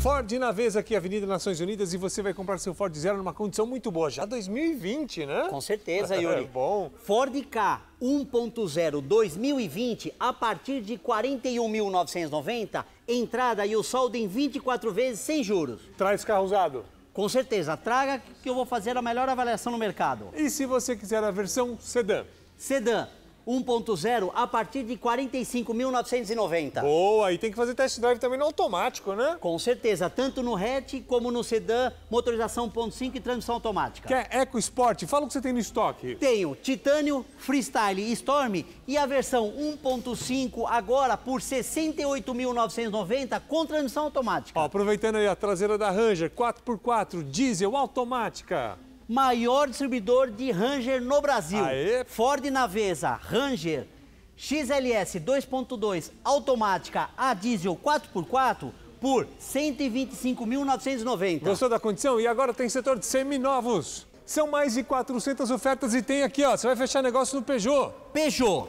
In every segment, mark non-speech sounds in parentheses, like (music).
Ford na vez aqui, Avenida Nações Unidas, e você vai comprar seu Ford Zero numa condição muito boa, já 2020, né? Com certeza, (laughs) é Yuri. é bom. Ford K 1.0 2020 a partir de 41.990, entrada e o saldo em 24 vezes sem juros. Traz carro usado. Com certeza, traga que eu vou fazer a melhor avaliação no mercado. E se você quiser a versão sedã? Sedã 1.0 a partir de 45.990. Boa, e tem que fazer test drive também no automático, né? Com certeza, tanto no hatch como no sedã, motorização 1.5 e transmissão automática. Quer é EcoSport? Fala o que você tem no estoque. Tenho Titânio, Freestyle Storm e a versão 1.5 agora por 68.990 com transmissão automática. Ó, aproveitando aí a traseira da Ranger 4x4 diesel automática maior distribuidor de Ranger no Brasil. Aê. Ford Navesa, Ranger, XLS 2.2, automática a diesel 4x4 por 125.990. Gostou da condição? E agora tem setor de seminovos. São mais de 400 ofertas e tem aqui, ó, você vai fechar negócio no Peugeot. Peugeot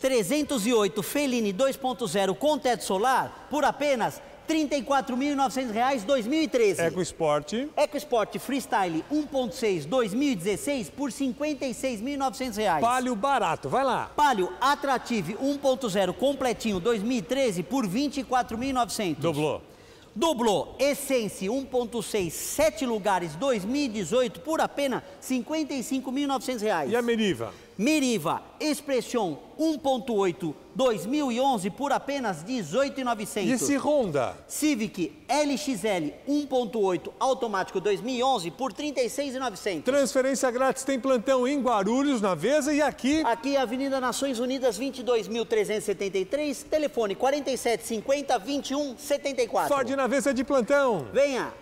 308 Feline 2.0 com teto solar por apenas R$ 34.900 reais 2013. EcoSport. É é EcoSport Freestyle 1.6 2016 por R$ 56.900 reais. Palio barato, vai lá. Palio Atrative 1.0 completinho 2013 por R$ 24.900. Dublou. Dublou Essence 1.6, 7 lugares 2018 por apenas R$ 55.900 E a Meriva? Miriva, expressão 1.8 2011 por apenas 18,900. E esse Honda? Civic LXL 1.8 automático 2011 por 36,900. Transferência grátis tem plantão em Guarulhos, na Veza e aqui? Aqui Avenida Nações Unidas 22.373, telefone 4750 2174. Ford na Veza de plantão. Venha.